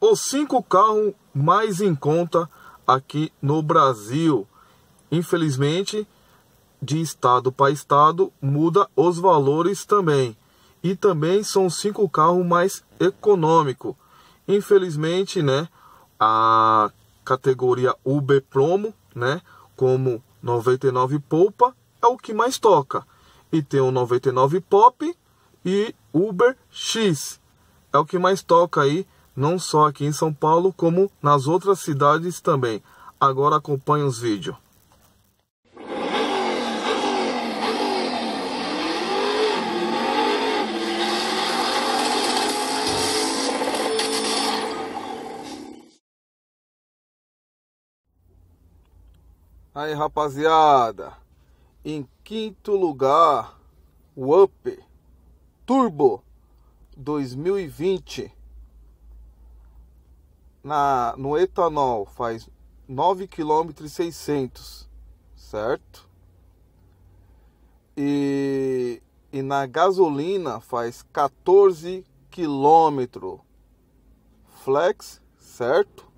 os cinco carros mais em conta aqui no Brasil. Infelizmente, de estado para estado muda os valores também. E também são cinco carros mais econômico. Infelizmente, né, a categoria Uber Promo, né, como 99 Poupa é o que mais toca. E tem o 99 Pop e Uber X. É o que mais toca aí não só aqui em São Paulo, como nas outras cidades também. Agora acompanhe os vídeos. Aí rapaziada, em quinto lugar, o Up Turbo 2020 na, no etanol faz 9 km 600, certo? E, e na gasolina faz 14 km flex, certo?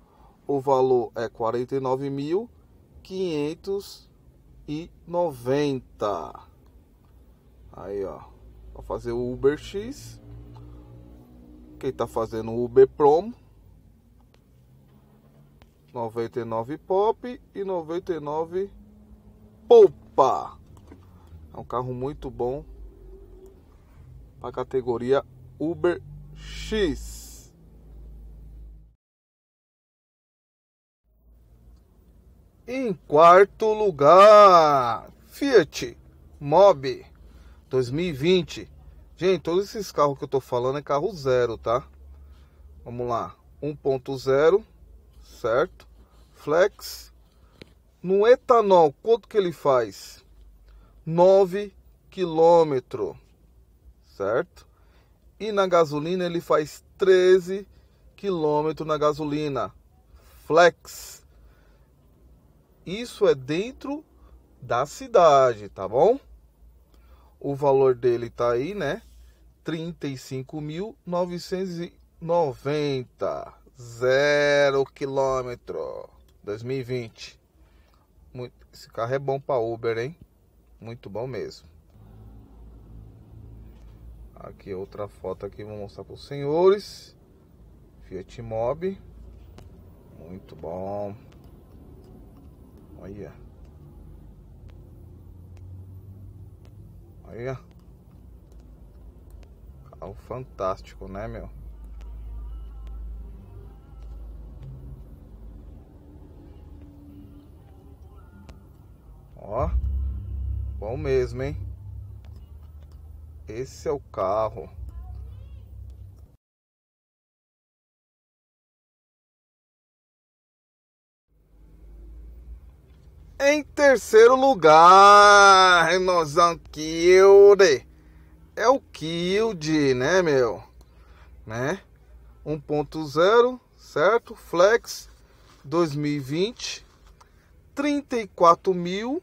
O valor é 49.590. Aí, ó, vou fazer o Uber X. Quem tá fazendo o Uber Promo 99 Pop e 99 Poupa. É um carro muito bom para a categoria Uber X. Em quarto lugar, Fiat Mobi 2020. Gente, todos esses carros que eu tô falando é carro zero, tá? Vamos lá. 1.0 certo? Flex. No etanol, quanto que ele faz? 9 quilômetro, certo? E na gasolina ele faz 13 quilômetro na gasolina. Flex. Isso é dentro da cidade, tá bom? O valor dele tá aí, né? 35.990 zero quilômetro 2020. Muito, esse carro é bom para Uber, hein? Muito bom mesmo. Aqui outra foto aqui, vou mostrar para os senhores. Fiat Mobi. Muito bom. Olha. Olha. Carro fantástico, né, meu? Ó. Bom mesmo, hein? Esse é o carro. Em terceiro lugar, Renozão Kilde. É o Kilde, né, meu? Né? 1.0, certo? Flex 2020, 34 mil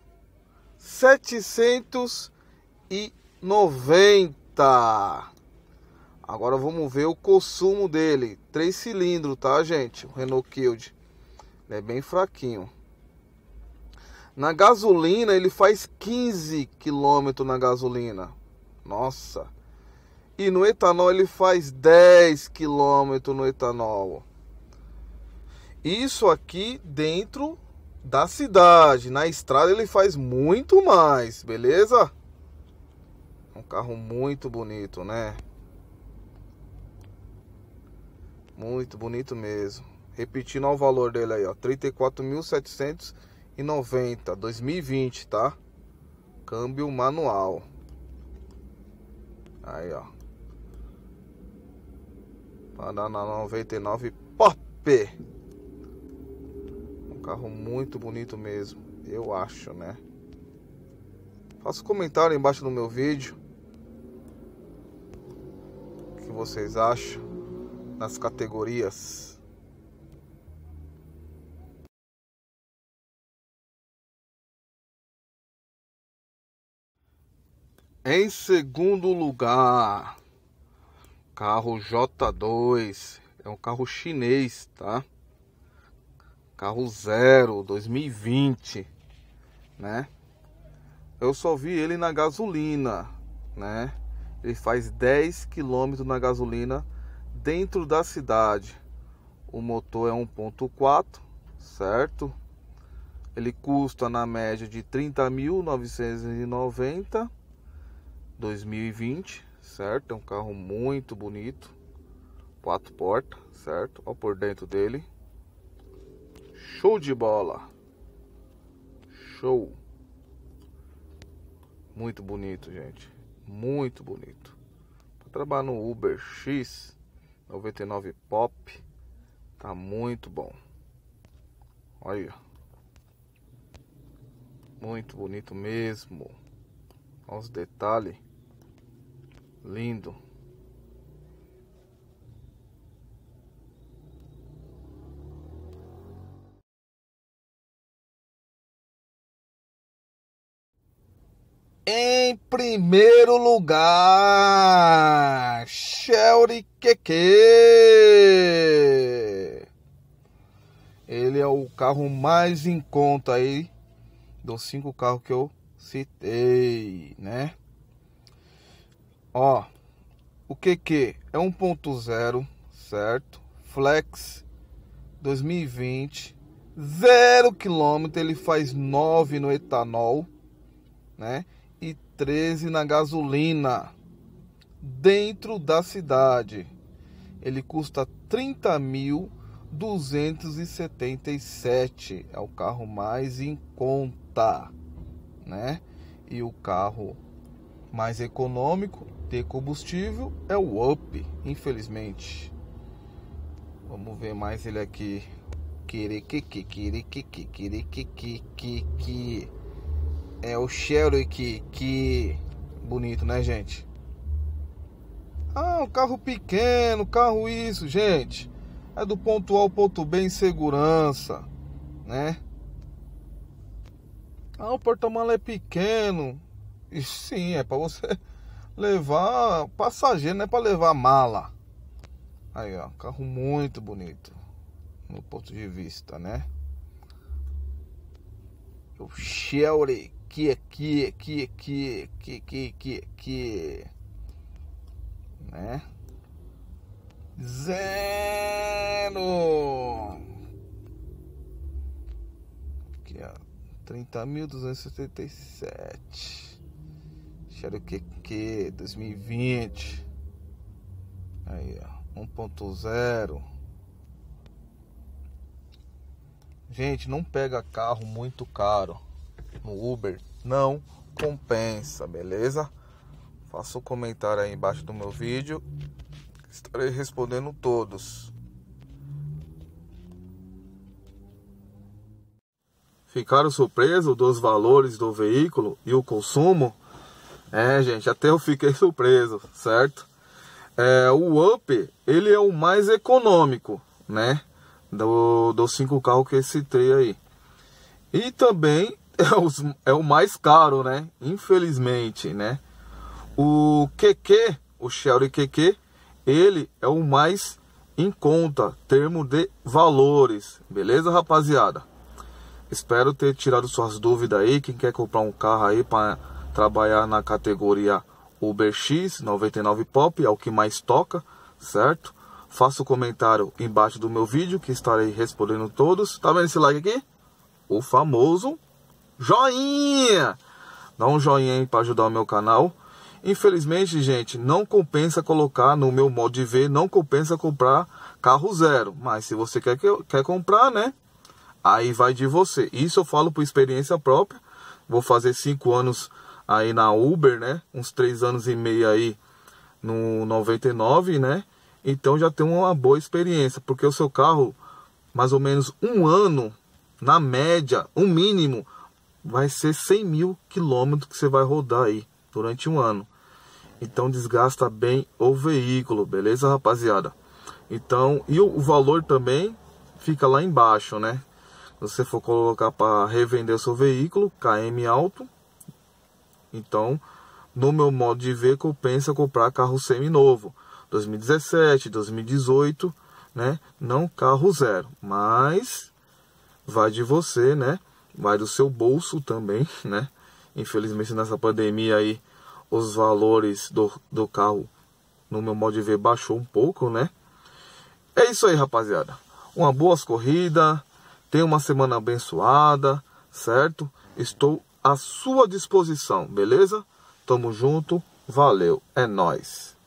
790. Agora vamos ver o consumo dele. três cilindros, tá, gente? O Renault Kild. Ele é bem fraquinho. Na gasolina, ele faz 15 km na gasolina. Nossa. E no etanol, ele faz 10 km no etanol. Isso aqui dentro da cidade. Na estrada ele faz muito mais, beleza? Um carro muito bonito, né? Muito bonito mesmo. Repetindo o valor dele aí, ó, 34.790, 2020, tá? Câmbio manual. Aí, ó. Paraná 99 Pop carro muito bonito mesmo, eu acho, né? Faça um comentário embaixo do meu vídeo. O que vocês acham nas categorias? Em segundo lugar, carro J2. É um carro chinês, tá? Carro zero, 2020, né? Eu só vi ele na gasolina, né? Ele faz 10 km na gasolina dentro da cidade. O motor é 1.4, certo? Ele custa na média de 30.990 2020, certo? É um carro muito bonito, quatro portas, certo? Ó por dentro dele. Show de bola. Show. Muito bonito, gente. Muito bonito. Para trabalhar no Uber X 99 Pop. Tá muito bom. Olha. Muito bonito mesmo. Olha os detalhes. Lindo. em primeiro lugar, Sherry Keke. Ele é o carro mais em conta aí dos cinco carros que eu citei, né? Ó, o QQ é 1.0, certo? Flex 2020, zero quilômetro. ele faz 9 no etanol, né? 13 na gasolina dentro da cidade. Ele custa 30.277. É o carro mais em conta, né? E o carro mais econômico de combustível é o Up, infelizmente. Vamos ver mais ele aqui. que que que que é o Cherokee, que bonito, né, gente? Ah, um carro pequeno, carro isso, gente. É do ponto A ao ponto B em segurança, né? Ah, o porta-mala é pequeno. E sim, é para você levar passageiro, não é para levar mala. Aí, ó, carro muito bonito no ponto de vista, né? O Shelly que que que que que que que, que né? Zero. Aqui, ó. 30.277. mil e 2020. Aí, ó. 1.0. Gente, não pega carro muito caro no Uber não compensa, beleza? Faça o um comentário aí embaixo do meu vídeo. Estarei respondendo todos. Ficaram surpresos dos valores do veículo e o consumo? É, gente, até eu fiquei surpreso, certo? É, o Up, ele é o mais econômico, né? Do, dos cinco carros que eu citei aí. E também é, os, é o mais caro, né? Infelizmente, né? O QQ, o Shelly QQ, ele é o mais em conta, termo de valores. Beleza, rapaziada? Espero ter tirado suas dúvidas aí. Quem quer comprar um carro aí para trabalhar na categoria Uber X 99 Pop, é o que mais toca, certo? Faça o um comentário embaixo do meu vídeo que estarei respondendo todos. Tá vendo esse like aqui? O famoso joinha. Dá um joinha aí para ajudar o meu canal. Infelizmente, gente, não compensa colocar no meu modo de ver, não compensa comprar carro zero. Mas se você quer, quer comprar, né? Aí vai de você. Isso eu falo por experiência própria. Vou fazer cinco anos aí na Uber, né? Uns três anos e meio aí no 99, né? Então já tem uma boa experiência, porque o seu carro, mais ou menos um ano, na média, um mínimo, vai ser 100 mil quilômetros que você vai rodar aí durante um ano. Então desgasta bem o veículo, beleza, rapaziada? Então, e o valor também fica lá embaixo, né? Você for colocar para revender seu veículo, KM alto. Então, no meu modo de ver, compensa comprar carro semi-novo, 2017, 2018, né? Não carro zero, mas vai de você, né? vai do seu bolso também, né? Infelizmente nessa pandemia aí os valores do, do carro, no meu modo de ver, baixou um pouco, né? É isso aí, rapaziada. Uma boa corrida, tenha uma semana abençoada, certo? Estou à sua disposição, beleza? Tamo junto, valeu, é nós.